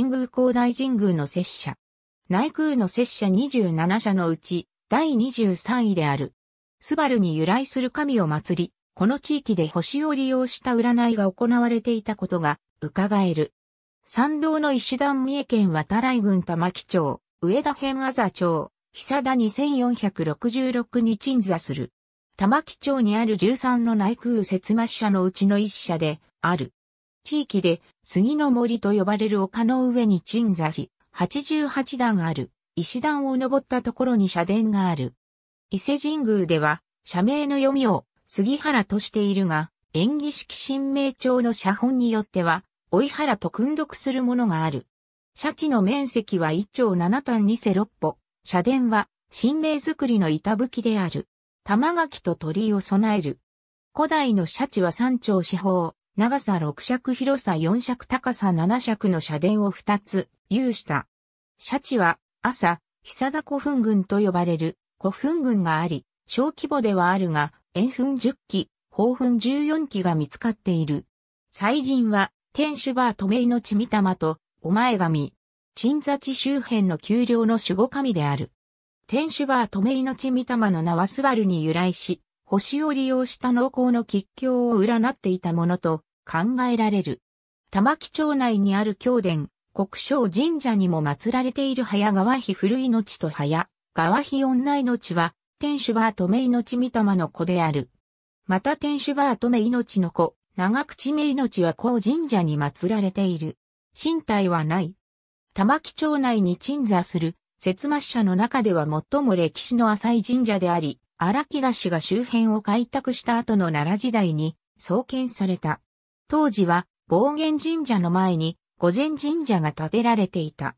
神宮広大神宮の摂社。内宮の摂社27社のうち、第23位である。スバルに由来する神を祭り、この地域で星を利用した占いが行われていたことが、伺える。山道の石段三重県渡来郡玉城町、上田辺あざ町、久田2466に鎮座する。玉城町にある13の内宮切末社のうちの一社で、ある。地域で杉の森と呼ばれる丘の上に鎮座し、88段ある石段を登ったところに社殿がある。伊勢神宮では社名の読みを杉原としているが、演技式神明町の写本によっては、追原と訓読するものがある。社地の面積は1丁7単2世6歩。社殿は神明作りの板吹きである。玉垣と鳥居を備える。古代の社地は三丁四方。長さ6尺広さ4尺高さ7尺の社殿を2つ有した。社地は朝、久田古墳群と呼ばれる古墳群があり、小規模ではあるが、円墳10基、宝墳14基が見つかっている。祭神は、天守バー止め命御霊と、お前神。鎮座地周辺の丘陵の守護神である。天守バー止め命御霊の名はスバルに由来し、星を利用した農耕の吉凶を占っていたものと考えられる。玉城町内にある京殿、国章神社にも祀られている早川妃古いの地と早川妃女命は、天守バートメ命御霊の子である。また天守バートメ命の子、長口目命は高神社に祀られている。身体はない。玉城町内に鎮座する、節末社の中では最も歴史の浅い神社であり、荒木田氏が周辺を開拓した後の奈良時代に創建された。当時は、暴言神社の前に、御前神社が建てられていた。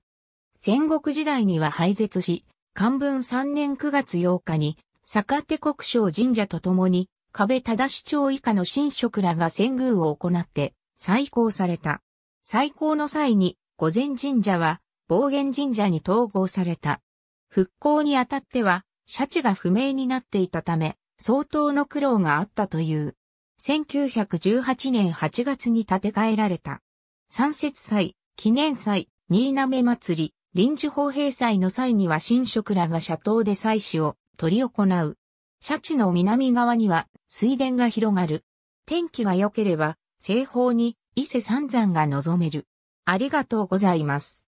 戦国時代には廃絶し、漢文3年9月8日に、坂手国省神社と共に、壁正市長以下の神職らが遷宮を行って、再興された。再興の際に、御前神社は、暴言神社に統合された。復興にあたっては、シャチが不明になっていたため、相当の苦労があったという。1918年8月に建て替えられた。三節祭、記念祭、新滑祭り、臨時法兵祭の際には神職らが社頭で祭祀を取り行う。社地の南側には水田が広がる。天気が良ければ、西方に伊勢三山が望める。ありがとうございます。